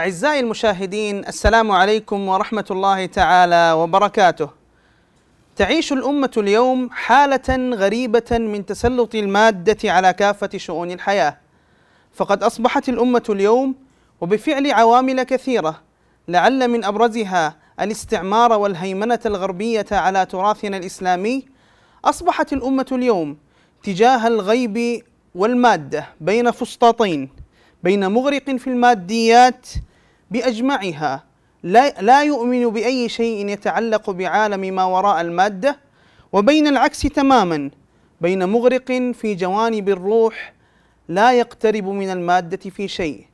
أعزائي المشاهدين السلام عليكم ورحمة الله تعالى وبركاته. تعيش الأمة اليوم حالة غريبة من تسلط المادة على كافة شؤون الحياة. فقد أصبحت الأمة اليوم وبفعل عوامل كثيرة لعل من أبرزها الاستعمار والهيمنة الغربية على تراثنا الإسلامي أصبحت الأمة اليوم تجاه الغيب والمادة بين فسطاطين بين مغرق في الماديات بأجمعها لا, لا يؤمن بأي شيء يتعلق بعالم ما وراء المادة وبين العكس تماما بين مغرق في جوانب الروح لا يقترب من المادة في شيء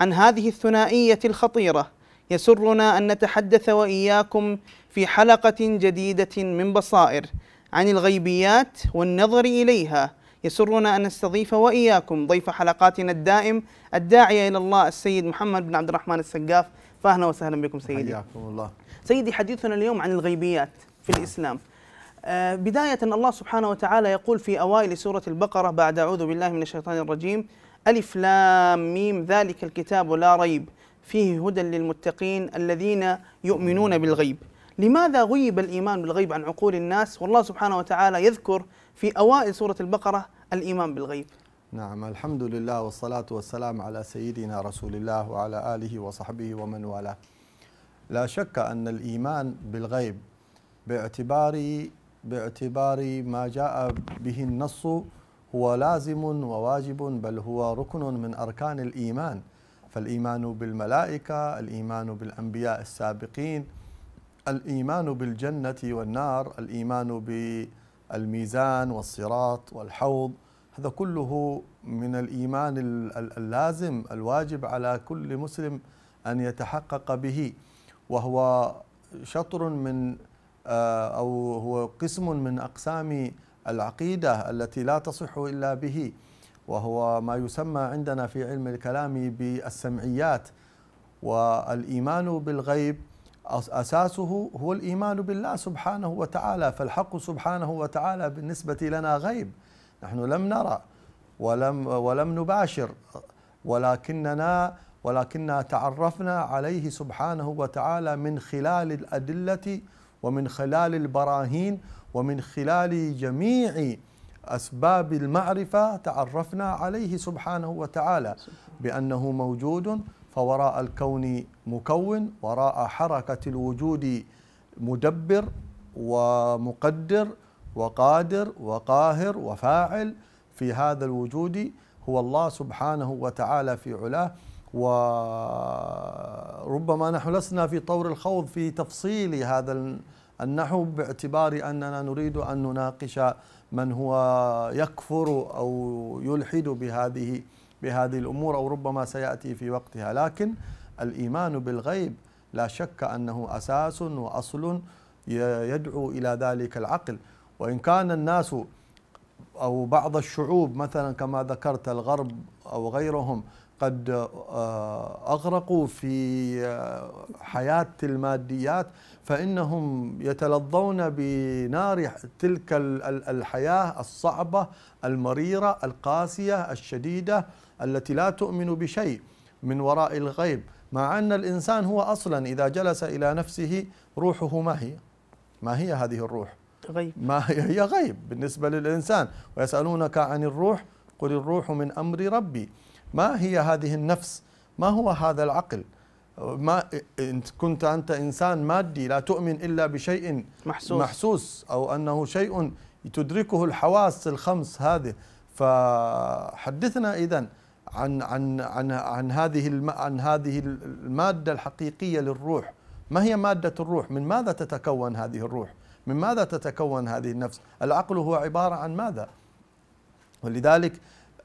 عن هذه الثنائية الخطيرة يسرنا أن نتحدث وإياكم في حلقة جديدة من بصائر عن الغيبيات والنظر إليها يسرنا أن نستضيف وإياكم ضيف حلقاتنا الدائم الداعية إلى الله السيد محمد بن عبد الرحمن السقاف فأهلا وسهلا بكم سيدي حياكم الله سيدي حديثنا اليوم عن الغيبيات في الإسلام آه، بداية الله سبحانه وتعالى يقول في أوائل سورة البقرة بعد أعوذ بالله من الشيطان الرجيم ألف لام ميم ذلك الكتاب لا ريب فيه هدى للمتقين الذين يؤمنون بالغيب لماذا غيب الإيمان بالغيب عن عقول الناس والله سبحانه وتعالى يذكر في أوائل سورة البقرة الإيمان بالغيب نعم الحمد لله والصلاة والسلام على سيدنا رسول الله وعلى آله وصحبه ومن والاه لا شك أن الإيمان بالغيب باعتبار باعتبار ما جاء به النص هو لازم وواجب بل هو ركن من أركان الإيمان فالإيمان بالملائكة الإيمان بالأنبياء السابقين الإيمان بالجنة والنار الإيمان بالجنة الميزان والصراط والحوض هذا كله من الإيمان اللازم الواجب على كل مسلم أن يتحقق به وهو شطر من آه، أو هو قسم من أقسام العقيدة التي لا تصح إلا به وهو ما يسمى عندنا في علم الكلام بالسمعيات والإيمان بالغيب أساسه هو الإيمان بالله سبحانه وتعالى فالحق سبحانه وتعالى بالنسبة لنا غيب نحن لم نرى ولم ولم نباشر ولكننا ولكننا تعرفنا عليه سبحانه وتعالى من خلال الأدلة ومن خلال البراهين ومن خلال جميع أسباب المعرفة تعرفنا عليه سبحانه وتعالى بأنه موجود فوراء الكون مكون وراء حركة الوجود مدبر ومقدر وقادر وقاهر وفاعل في هذا الوجود هو الله سبحانه وتعالى في علاه وربما نحن لسنا في طور الخوض في تفصيل هذا النحو باعتبار أننا نريد أن نناقش من هو يكفر أو يلحد بهذه بهذه الأمور أو ربما سيأتي في وقتها لكن الإيمان بالغيب لا شك أنه أساس وأصل يدعو إلى ذلك العقل وإن كان الناس أو بعض الشعوب مثلا كما ذكرت الغرب أو غيرهم قد آه، أغرقوا في آه، حياة الماديات فإنهم يتلظون بنار تلك الحياة الصعبة المريرة القاسية الشديدة التي لا تؤمن بشيء من وراء الغيب مع أن الإنسان هو أصلا إذا جلس إلى نفسه روحه ما هي ما هي هذه الروح غيب ما هي غيب بالنسبة للإنسان ويسألونك عن الروح قل الروح من أمر ربي ما هي هذه النفس ما هو هذا العقل ما كنت أنت إنسان مادي لا تؤمن إلا بشيء محسوس, محسوس أو أنه شيء تدركه الحواس الخمس هذه فحدثنا إذا عن عن عن عن هذه عن هذه المادة الحقيقية للروح ما هي مادة الروح من ماذا تتكون هذه الروح من ماذا تتكون هذه النفس العقل هو عبارة عن ماذا ولذلك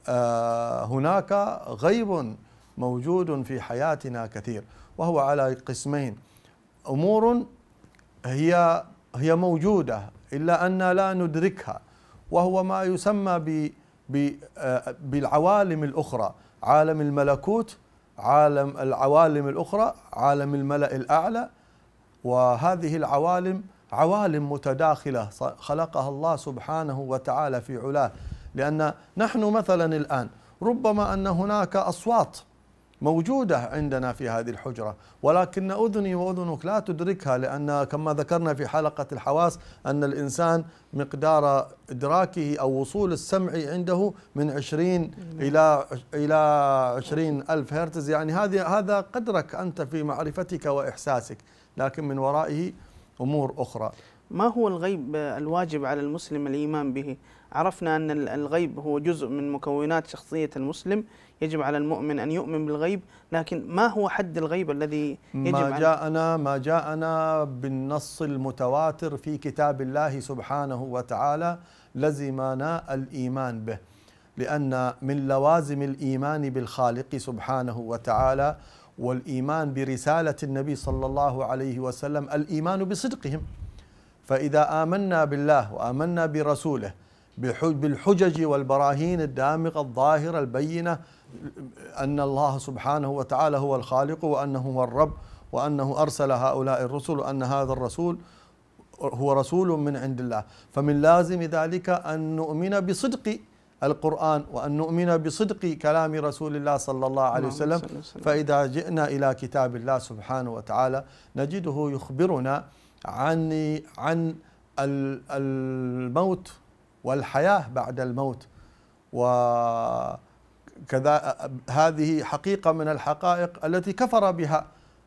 آه، هناك غيب موجود في حياتنا كثير وهو على قسمين امور هي هي موجوده الا ان لا ندركها وهو ما يسمى آه، بالعوالم الاخرى عالم الملكوت عالم العوالم الاخرى عالم الملا الاعلى وهذه العوالم عوالم متداخله خلقها الله سبحانه وتعالى في علاه لأن نحن مثلا الآن ربما أن هناك أصوات موجودة عندنا في هذه الحجرة ولكن أذني وأذنك لا تدركها لأن كما ذكرنا في حلقة الحواس أن الإنسان مقدار إدراكه أو وصول السمع عنده من 20 إلى إلى 20 ألف هرتز يعني هذه هذا قدرك أنت في معرفتك وإحساسك لكن من ورائه أمور أخرى ما هو الغيب الواجب على المسلم الإيمان به عرفنا أن الغيب هو جزء من مكونات شخصية المسلم يجب على المؤمن أن يؤمن بالغيب لكن ما هو حد الغيب الذي يجب ما جاءنا ما جاءنا بالنص المتواتر في كتاب الله سبحانه وتعالى لزمنا الإيمان به لأن من لوازم الإيمان بالخالق سبحانه وتعالى والإيمان برسالة النبي صلى الله عليه وسلم الإيمان بصدقهم فإذا آمنا بالله وآمنا برسوله بالحجج والبراهين الدامغة الظاهرة البينة أن الله سبحانه وتعالى هو الخالق وأنه هو الرب وأنه أرسل هؤلاء الرسل وأن هذا الرسول هو رسول من عند الله فمن لازم ذلك أن نؤمن بصدق القرآن وأن نؤمن بصدق كلام رسول الله صلى الله عليه وسلم فإذا جئنا إلى كتاب الله سبحانه وتعالى نجده يخبرنا عن عن الموت والحياة بعد الموت وكذا هذه حقيقة من الحقائق التي كفر بها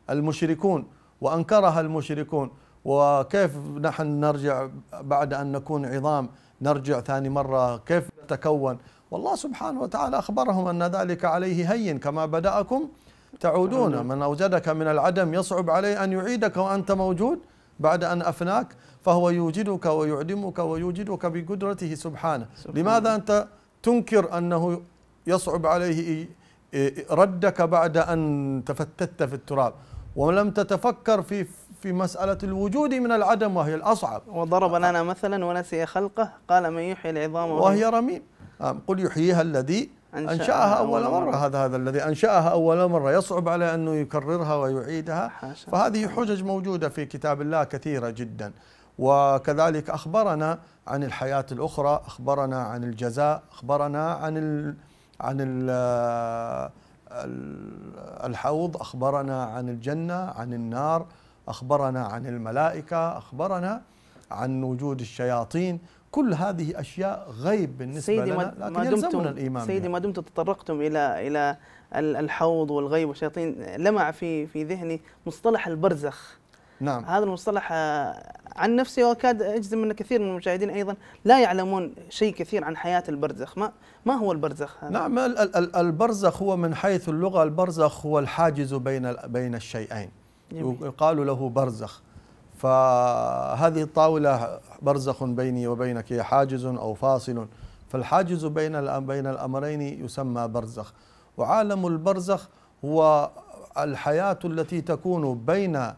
المشركون وأنكرها المشركون وكيف نحن نرجع بعد أن نكون عظام نرجع ثاني مرة كيف نتكون والله سبحانه وتعالى أخبرهم أن ذلك عليه هين كما بدأكم تعودون من أوجدك من العدم يصعب عليه أن يعيدك وأنت موجود بعد أن أفناك فهو يوجدك ويعدمك ويوجدك بقدرته سبحانه سبحان لماذا أنت تنكر أنه يصعب عليه ردك بعد أن تفتت في التراب ولم تتفكر في في مسألة الوجود من العدم وهي الأصعب وضرب لنا مثلا ونسي خلقه قال من يحيي العظام وهي رميم آه، قل يحييها الذي أنشأها أول مرة. مرة هذا هذا الذي أنشأها أول مرة يصعب عليه أنه يكررها ويعيدها فهذه حجج موجودة في كتاب الله كثيرة جدا وكذلك أخبرنا عن الحياة الأخرى أخبرنا عن الجزاء أخبرنا عن الـ عن الـ الحوض أخبرنا عن الجنة عن النار أخبرنا عن الملائكة أخبرنا عن وجود الشياطين كل هذه اشياء غيب بالنسبه سيدي لنا لكن ما دمتم دمت الايمان سيدي ما دمتم تطرقتم الى الى الحوض والغيب والشياطين لمع في في ذهني مصطلح البرزخ نعم هذا المصطلح آه، عن نفسي واكاد اجزم ان كثير من المشاهدين ايضا لا يعلمون شيء كثير عن حياه البرزخ، ما ما هو البرزخ؟ هذا؟ نعم البرزخ هو من حيث اللغه البرزخ هو الحاجز بين بين الشيئين يقال له برزخ فهذه الطاولة برزخ بيني وبينك هي حاجز أو فاصل فالحاجز بين بين الأمرين يسمى برزخ وعالم البرزخ هو الحياة التي تكون بين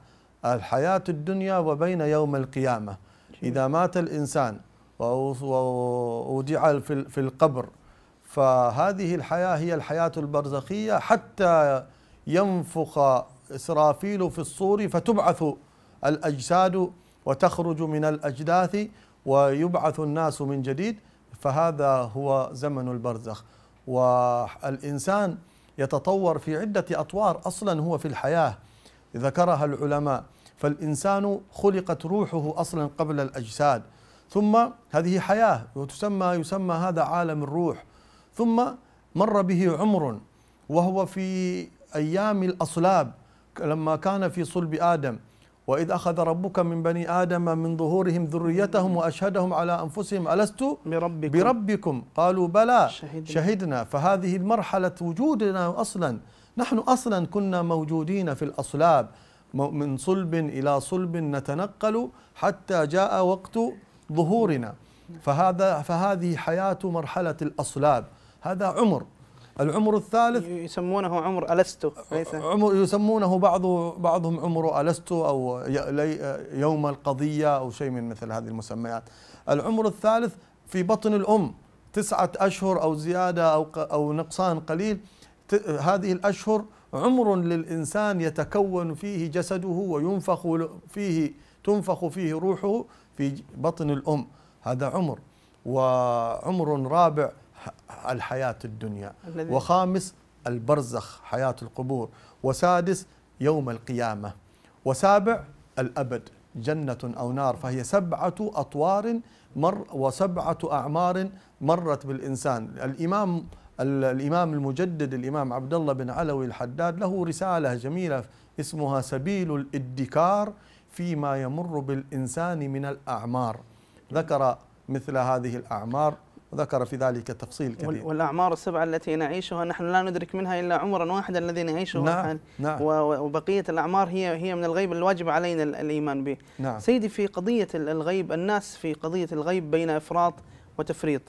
الحياة الدنيا وبين يوم القيامة إذا مات الإنسان وودع في القبر فهذه الحياة هي الحياة البرزخية حتى ينفخ إسرافيل في الصور فتبعث الأجساد وتخرج من الأجداث ويبعث الناس من جديد فهذا هو زمن البرزخ والإنسان يتطور في عدة أطوار أصلا هو في الحياة ذكرها العلماء فالإنسان خلقت روحه أصلا قبل الأجساد ثم هذه حياة وتسمى يسمى هذا عالم الروح ثم مر به عمر وهو في أيام الأصلاب لما كان في صلب آدم وإذ أخذ ربك من بني آدم من ظهورهم ذريتهم وأشهدهم على أنفسهم ألست بربكم, بربكم قالوا بلى شهدنا, شهدنا فهذه المرحلة وجودنا أصلا نحن أصلا كنا موجودين في الأصلاب من صلب إلى صلب نتنقل حتى جاء وقت ظهورنا فهذا فهذه حياة مرحلة الأصلاب هذا عمر العمر الثالث يسمونه عمر ألستو ليس عمر يسمونه بعض بعضهم عمر ألستو أو يوم القضية أو شيء من مثل هذه المسميات العمر الثالث في بطن الأم تسعة أشهر أو زيادة أو, أو نقصان قليل هذه الأشهر عمر للإنسان يتكون فيه جسده وينفخ فيه تنفخ فيه روحه في بطن الأم هذا عمر وعمر رابع الحياة الدنيا وخامس البرزخ حياة القبور وسادس يوم القيامة وسابع الأبد جنة أو نار فهي سبعة أطوار مر وسبعة أعمار مرت بالإنسان الإمام الإمام المجدد الإمام عبد الله بن علوي الحداد له رسالة جميلة اسمها سبيل الادكار فيما يمر بالإنسان من الأعمار ذكر مثل هذه الأعمار وذكر في ذلك تفصيل كبير والأعمار السبعة التي نعيشها نحن لا ندرك منها إلا عمرا واحدا الذي نعيشه نعم, نعم وبقية الأعمار هي هي من الغيب الواجب علينا الإيمان به نعم سيدي في قضية الغيب الناس في قضية الغيب بين إفراط وتفريط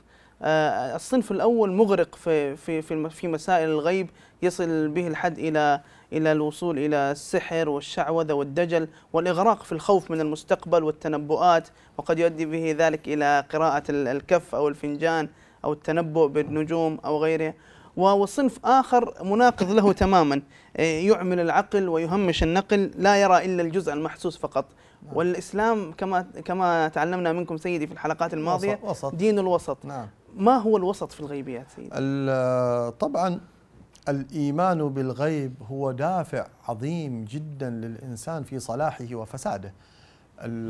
آه، الصنف الأول مغرق في في في مسائل الغيب يصل به الحد إلى إلى الوصول إلى السحر والشعوذة والدجل والإغراق في الخوف من المستقبل والتنبؤات وقد يؤدي به ذلك إلى قراءة الكف أو الفنجان أو التنبؤ بالنجوم أو غيره وصنف آخر مناقض له تماما إيه، يعمل العقل ويهمش النقل لا يرى إلا الجزء المحسوس فقط نعم. والإسلام كما كما تعلمنا منكم سيدي في الحلقات الماضية وسط. دين الوسط نعم. ما هو الوسط في الغيبيات سيدي؟ طبعا الايمان بالغيب هو دافع عظيم جدا للانسان في صلاحه وفساده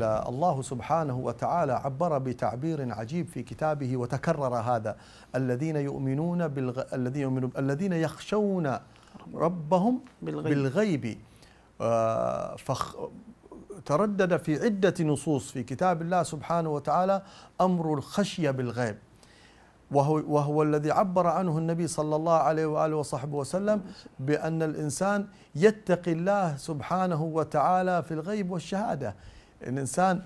الله سبحانه وتعالى عبر بتعبير عجيب في كتابه وتكرر هذا الذين يؤمنون بالغ... الذين يؤمنون الذين يخشون ربهم بالغيب, بالغيب. آه فخ... تردد في عدة نصوص في كتاب الله سبحانه وتعالى أمر الخشية بالغيب وهو, وهو الذي عبر عنه النبي صلى الله عليه وآله وصحبه وسلم بأن الإنسان يتقي الله سبحانه وتعالى في الغيب والشهادة الإنسان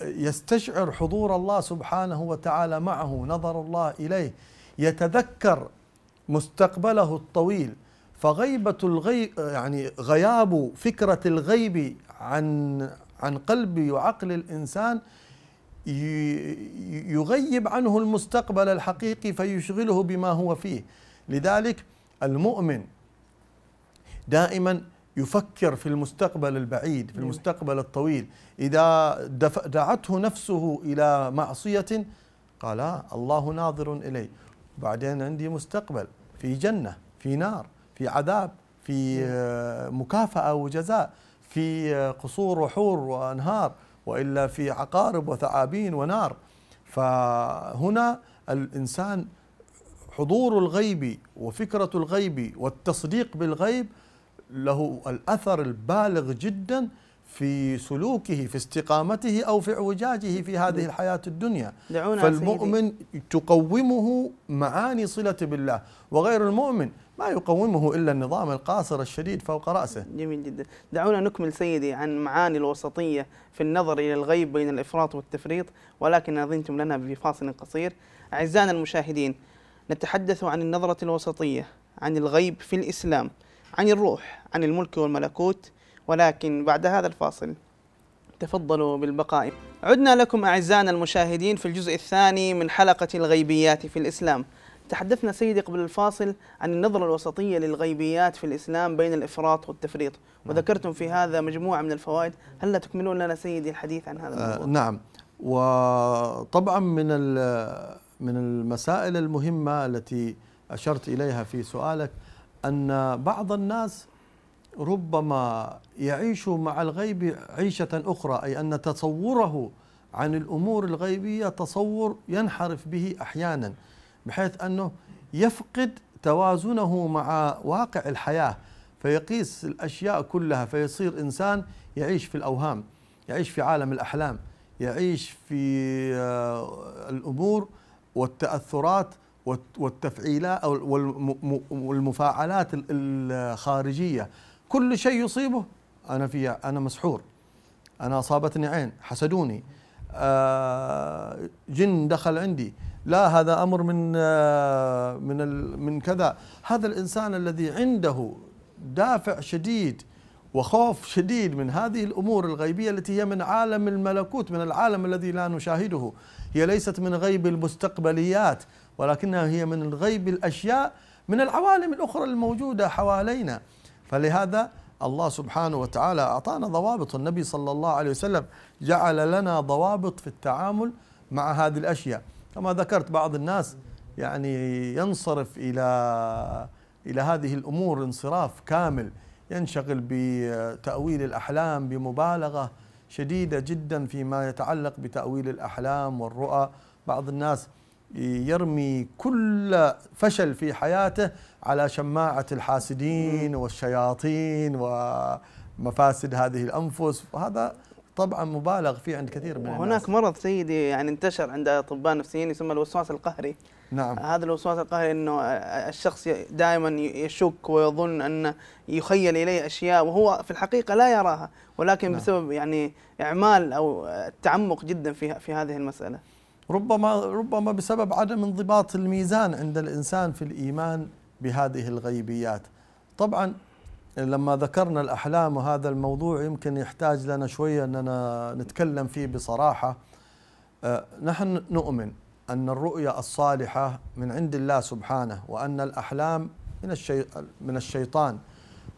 يستشعر حضور الله سبحانه وتعالى معه نظر الله إليه يتذكر مستقبله الطويل فغيبة الغيب يعني غياب فكرة الغيب عن عن قلب وعقل الإنسان يغيب عنه المستقبل الحقيقي فيشغله بما هو فيه لذلك المؤمن دائما يفكر في المستقبل البعيد في نعم. المستقبل الطويل إذا دعته نفسه إلى معصية قال الله ناظر إلي بعدين عندي مستقبل في جنة في نار في عذاب في نعم. مكافأة وجزاء في قصور وحور وأنهار والا في عقارب وثعابين ونار فهنا الانسان حضور الغيب وفكره الغيب والتصديق بالغيب له الاثر البالغ جدا في سلوكه في استقامته او في اعوجاجه في هذه الحياه الدنيا دعونا فالمؤمن سيدي. تقومه معاني صله بالله وغير المؤمن ما يقومه إلا النظام القاصر الشديد فوق رأسه جميل جدا دعونا نكمل سيدي عن معاني الوسطية في النظر إلى الغيب بين الإفراط والتفريط ولكن أذنتم لنا بفاصل قصير أعزائنا المشاهدين نتحدث عن النظرة الوسطية عن الغيب في الإسلام عن الروح عن الملك والملكوت ولكن بعد هذا الفاصل تفضلوا بالبقاء عدنا لكم أعزائنا المشاهدين في الجزء الثاني من حلقة الغيبيات في الإسلام تحدثنا سيدي قبل الفاصل عن النظرة الوسطية للغيبيات في الإسلام بين الإفراط والتفريط نعم. وذكرتم في هذا مجموعة من الفوائد هل لا تكملون لنا سيدي الحديث عن هذا الموضوع؟ آه، نعم وطبعا من من المسائل المهمة التي أشرت إليها في سؤالك أن بعض الناس ربما يعيش مع الغيب عيشة أخرى أي أن تصوره عن الأمور الغيبية تصور ينحرف به أحيانا بحيث أنه يفقد توازنه مع واقع الحياة فيقيس الأشياء كلها فيصير إنسان يعيش في الأوهام يعيش في عالم الأحلام يعيش في آه، الأمور والتأثرات والتفعيلات والمفاعلات الخارجية كل شيء يصيبه أنا فيها أنا مسحور أنا أصابتني عين حسدوني آه، جن دخل عندي لا هذا امر من آه، من من كذا هذا الانسان الذي عنده دافع شديد وخوف شديد من هذه الامور الغيبيه التي هي من عالم الملكوت من العالم الذي لا نشاهده هي ليست من غيب المستقبليات ولكنها هي من غيب الاشياء من العوالم الاخرى الموجوده حوالينا فلهذا الله سبحانه وتعالى اعطانا ضوابط النبي صلى الله عليه وسلم جعل لنا ضوابط في التعامل مع هذه الاشياء كما ذكرت بعض الناس يعني ينصرف الى الى هذه الامور انصراف كامل ينشغل بتاويل الاحلام بمبالغه شديده جدا فيما يتعلق بتاويل الاحلام والرؤى بعض الناس يرمي كل فشل في حياته على شماعه الحاسدين والشياطين ومفاسد هذه الانفس وهذا طبعا مبالغ فيه عند كثير من الناس هناك مرض سيدي يعني انتشر عند اطباء نفسيين يسمى الوسواس القهري نعم هذا الوسواس القهري انه الشخص دائما يشك ويظن ان يخيل اليه اشياء وهو في الحقيقه لا يراها ولكن نعم. بسبب يعني اعمال او تعمق جدا في في هذه المساله ربما ربما بسبب عدم انضباط الميزان عند الانسان في الايمان بهذه الغيبيات طبعا لما ذكرنا الأحلام وهذا الموضوع يمكن يحتاج لنا شوية أننا نتكلم فيه بصراحة آه، نحن نؤمن أن الرؤيا الصالحة من عند الله سبحانه وأن الأحلام من, الشي... من الشيطان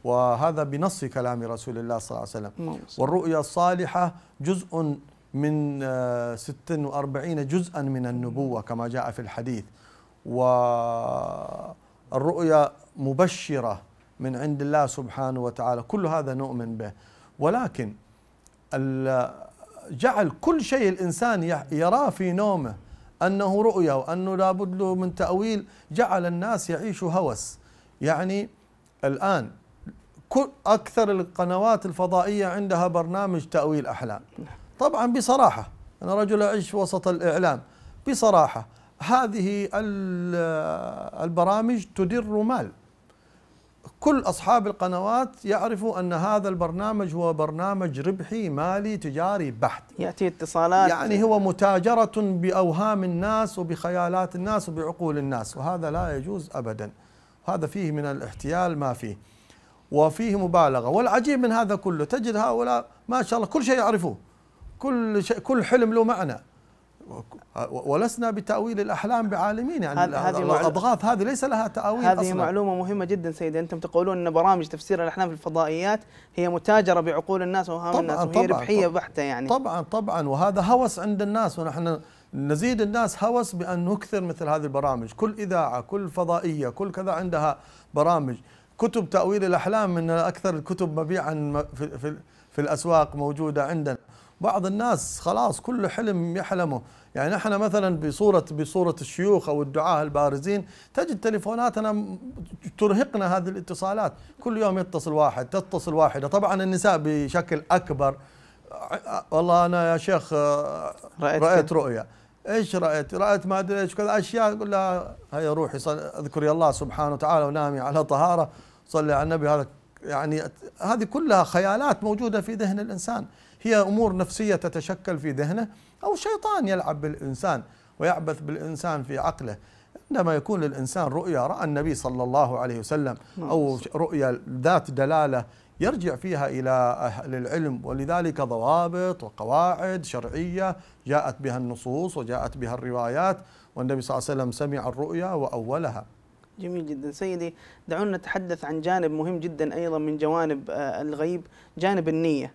وهذا بنص كلام رسول الله صلى الله عليه وسلم نعم. والرؤيا الصالحة جزء من 46 آه، جزءا من النبوة كما جاء في الحديث والرؤيا مبشرة من عند الله سبحانه وتعالى كل هذا نؤمن به ولكن جعل كل شيء الإنسان يراه في نومه أنه رؤيا وأنه لابد له من تأويل جعل الناس يعيشوا هوس يعني الآن أكثر القنوات الفضائية عندها برنامج تأويل أحلام طبعا بصراحة أنا رجل أعيش وسط الإعلام بصراحة هذه البرامج تدر مال كل أصحاب القنوات يعرفوا أن هذا البرنامج هو برنامج ربحي مالي تجاري بحت يأتي اتصالات يعني هو متاجرة بأوهام الناس وبخيالات الناس وبعقول الناس وهذا لا يجوز أبدا هذا فيه من الاحتيال ما فيه وفيه مبالغة والعجيب من هذا كله تجد هؤلاء ما شاء الله كل شيء يعرفوه كل شيء كل حلم له معنى ولسنا بتأويل الأحلام بعالمين يعني هذه الأضغاث هذه ليس لها تأويل هذه أصلاً. معلومة مهمة جدا سيدي أنتم تقولون أن برامج تفسير الأحلام في الفضائيات هي متاجرة بعقول الناس وأوهام الناس وهي طبعاً ربحية طبعاً بحتة يعني طبعا طبعا وهذا هوس عند الناس ونحن نزيد الناس هوس بأن نكثر مثل هذه البرامج كل إذاعة كل فضائية كل كذا عندها برامج كتب تأويل الأحلام من أكثر الكتب مبيعا في, في, في الأسواق موجودة عندنا بعض الناس خلاص كل حلم يحلمه يعني نحن مثلا بصورة بصورة الشيوخ أو الدعاة البارزين تجد تليفوناتنا ترهقنا هذه الاتصالات كل يوم يتصل واحد تتصل واحدة طبعا النساء بشكل أكبر والله أنا يا شيخ آه، رأيت, رأيت رؤية ايش رايت؟ رايت ما ادري ايش كذا اشياء اقول لها هيا روحي اذكري الله سبحانه وتعالى ونامي على طهاره صلي على النبي هذا يعني هذه كلها خيالات موجودة في ذهن الإنسان هي أمور نفسية تتشكل في ذهنه أو شيطان يلعب بالإنسان ويعبث بالإنسان في عقله عندما يكون للإنسان رؤيا رأى النبي صلى الله عليه وسلم نعم. أو رؤيا ذات دلالة يرجع فيها إلى أهل العلم ولذلك ضوابط وقواعد شرعية جاءت بها النصوص وجاءت بها الروايات والنبي صلى الله عليه وسلم سمع الرؤيا وأولها جميل جدا سيدي دعونا نتحدث عن جانب مهم جدا أيضا من جوانب آه، الغيب جانب النية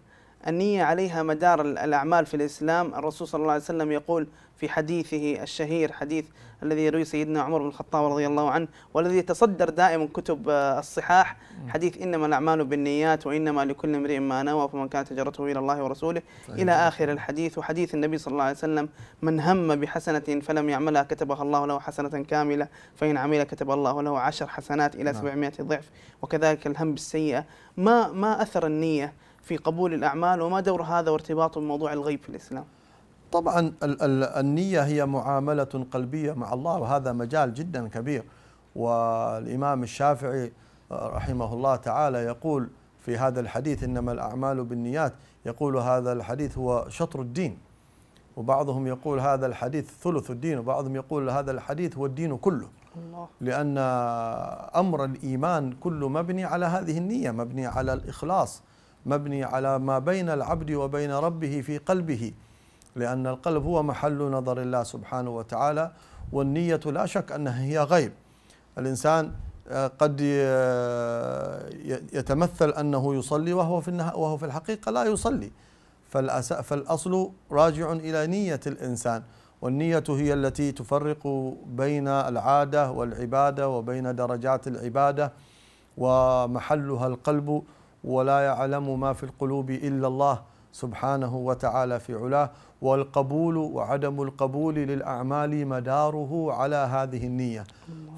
النية عليها مدار الأعمال في الإسلام الرسول صلى الله عليه وسلم يقول في حديثه الشهير حديث الذي يروي سيدنا عمر بن الخطاب رضي الله عنه والذي يتصدر دائما كتب آه، الصحاح حديث إنما الأعمال بالنيات وإنما لكل امرئ ما نوى فمن كانت هجرته إلى الله ورسوله إلى آخر الحديث وحديث النبي صلى الله عليه وسلم من هم بحسنة فلم يعملها كتبها الله له حسنة كاملة فإن عمل كتب الله له عشر حسنات إلى 700 نعم. ضعف وكذلك الهم بالسيئة ما ما أثر النية في قبول الأعمال وما دور هذا وارتباطه بموضوع الغيب في الإسلام؟ طبعا النية هي معاملة قلبية مع الله وهذا مجال جدا كبير والإمام الشافعي آه، رحمه الله تعالى يقول في هذا الحديث إنما الأعمال بالنيات يقول هذا الحديث هو شطر الدين وبعضهم يقول هذا الحديث ثلث الدين وبعضهم يقول هذا الحديث هو الدين كله لأن أمر الإيمان كله مبني على هذه النية مبني على الإخلاص مبني على ما بين العبد وبين ربه في قلبه لأن القلب هو محل نظر الله سبحانه وتعالى والنية لا شك أنها هي غيب الإنسان آه، قد آه، يتمثل أنه يصلي وهو في وهو في الحقيقة لا يصلي فالأصل راجع إلى نية الإنسان والنية هي التي تفرق بين العادة والعبادة وبين درجات العبادة ومحلها القلب ولا يعلم ما في القلوب إلا الله سبحانه وتعالى في علاه والقبول وعدم القبول للأعمال مداره على هذه النية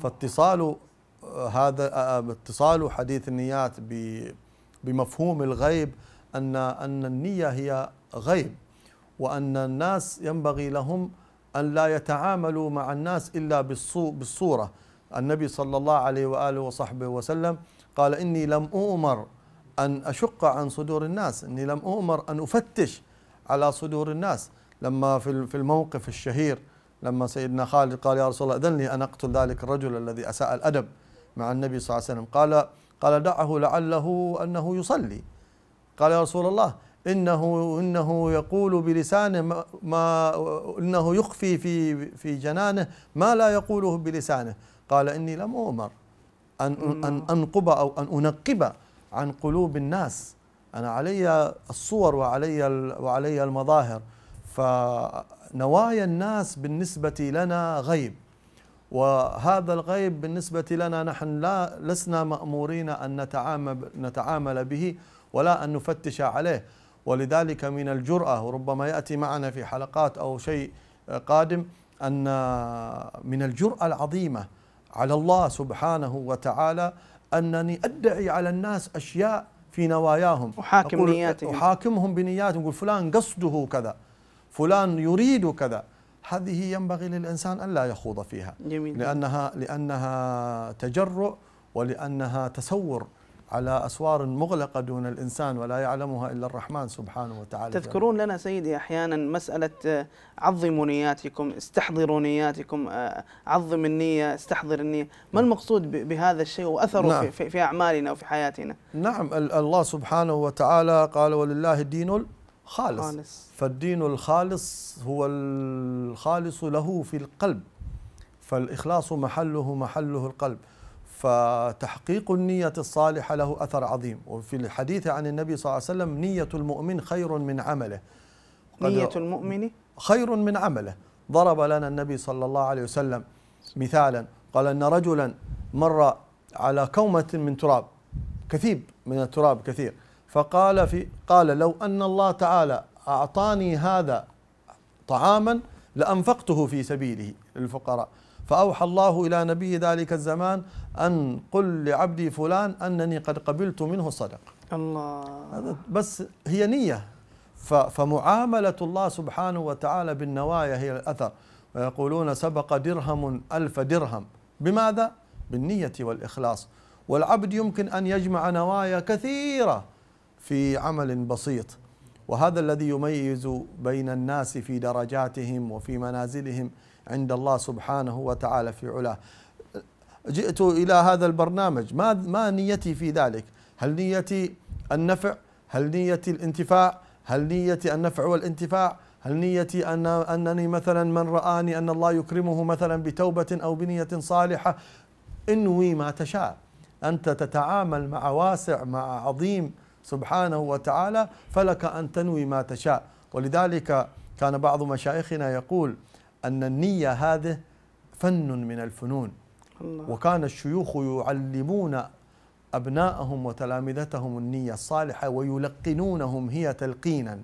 فاتصال آه، هذا آه، آه، اتصال حديث النيات بمفهوم الغيب أن أن النية هي غيب وأن الناس ينبغي لهم أن لا يتعاملوا مع الناس إلا بالصورة النبي صلى الله عليه وآله وصحبه وسلم قال إني لم أؤمر أن أشق عن صدور الناس إني لم أؤمر أن أفتش على صدور الناس لما في الموقف الشهير لما سيدنا خالد قال يا رسول الله اذن لي ان اقتل ذلك الرجل الذي اساء الادب مع النبي صلى الله عليه وسلم قال قال دعه لعله انه يصلي قال يا رسول الله انه انه يقول بلسانه ما, ما انه يخفي في في جنانه ما لا يقوله بلسانه قال اني لم اؤمر ان ان انقب او ان انقب عن قلوب الناس أنا علي الصور وعلي وعلي المظاهر فنوايا الناس بالنسبة لنا غيب وهذا الغيب بالنسبة لنا نحن لا لسنا مأمورين أن نتعامل, نتعامل به ولا أن نفتش عليه ولذلك من الجرأة وربما يأتي معنا في حلقات أو شيء قادم أن من الجرأة العظيمة على الله سبحانه وتعالى أنني أدعي على الناس أشياء في نواياهم أحاكم نياتهم أحاكمهم بنياتهم يقول فلان قصده كذا فلان يريد كذا هذه ينبغي للإنسان ألا يخوض فيها جميل لأنها, لأنها تجرؤ ولأنها تصور على أسوار مغلقة دون الإنسان ولا يعلمها إلا الرحمن سبحانه وتعالى تذكرون لنا سيدي أحيانا مسألة آه، عظموا نياتكم استحضروا نياتكم آه، عظم النية استحضر النية ما نعم. المقصود بهذا الشيء وأثره نعم. في, في أعمالنا وفي حياتنا نعم الله سبحانه وتعالى قال ولله الدين الخالص خالص. فالدين الخالص هو الخالص له في القلب فالإخلاص محله محله القلب فتحقيق النية الصالحة له أثر عظيم وفي الحديث عن النبي صلى الله عليه وسلم نية المؤمن خير من عمله نية المؤمن خير من عمله ضرب لنا النبي صلى الله عليه وسلم مثالا قال أن رجلا مر على كومة من تراب كثيب من التراب كثير فقال في قال لو أن الله تعالى أعطاني هذا طعاما لأنفقته في سبيله للفقراء فأوحى الله إلى نبي ذلك الزمان أن قل لعبدي فلان أنني قد قبلت منه صدق الله بس هي نية فمعاملة الله سبحانه وتعالى بالنوايا هي الأثر ويقولون سبق درهم ألف درهم بماذا؟ بالنية والإخلاص والعبد يمكن أن يجمع نوايا كثيرة في عمل بسيط وهذا الذي يميز بين الناس في درجاتهم وفي منازلهم عند الله سبحانه وتعالى في علاه جئت إلى هذا البرنامج ما, ما نيتي في ذلك هل نيتي النفع هل نيتي الانتفاع هل نيتي النفع والانتفاع هل نيتي أن أنني مثلا من رآني أن الله يكرمه مثلا بتوبة أو بنية صالحة انوي ما تشاء أنت تتعامل مع واسع مع عظيم سبحانه وتعالى فلك أن تنوي ما تشاء ولذلك كان بعض مشايخنا يقول أن النية هذه فن من الفنون الله. وكان الشيوخ يعلمون أبناءهم وتلامذتهم النية الصالحة ويلقنونهم هي تلقينا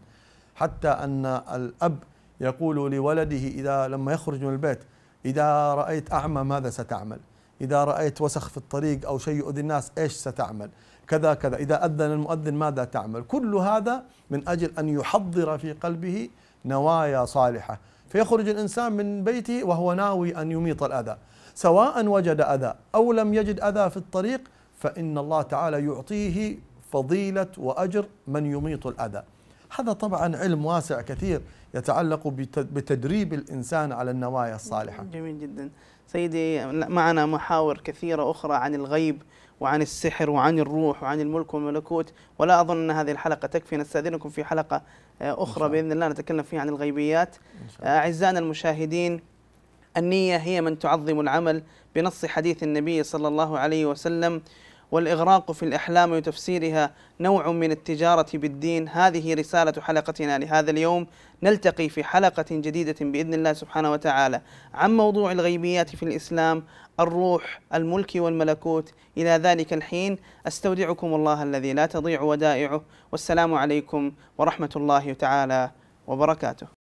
حتى أن الأب يقول لولده إذا لما يخرج من البيت إذا رأيت أعمى ماذا ستعمل إذا رأيت وسخ في الطريق أو شيء يؤذي الناس إيش ستعمل كذا كذا إذا أذن المؤذن ماذا تعمل كل هذا من أجل أن يحضر في قلبه نوايا صالحة فيخرج الانسان من بيته وهو ناوي ان يميط الاذى سواء وجد اذى او لم يجد اذى في الطريق فان الله تعالى يعطيه فضيله واجر من يميط الاذى هذا طبعا علم واسع كثير يتعلق بتدريب الانسان على النوايا الصالحه. جميل جدا. سيدي معنا محاور كثيره اخرى عن الغيب وعن السحر وعن الروح وعن الملك والملكوت ولا اظن ان هذه الحلقه تكفي نستاذنكم في حلقه آه، أخرى بإذن الله نتكلم فيها عن الغيبيات آه، أعزائنا المشاهدين النية هي من تعظم العمل بنص حديث النبي صلى الله عليه وسلم والإغراق في الأحلام وتفسيرها نوع من التجارة بالدين هذه رسالة حلقتنا لهذا اليوم نلتقي في حلقة جديدة بإذن الله سبحانه وتعالى عن موضوع الغيبيات في الإسلام الروح الملك والملكوت إلى ذلك الحين أستودعكم الله الذي لا تضيع ودائعه والسلام عليكم ورحمة الله تعالى وبركاته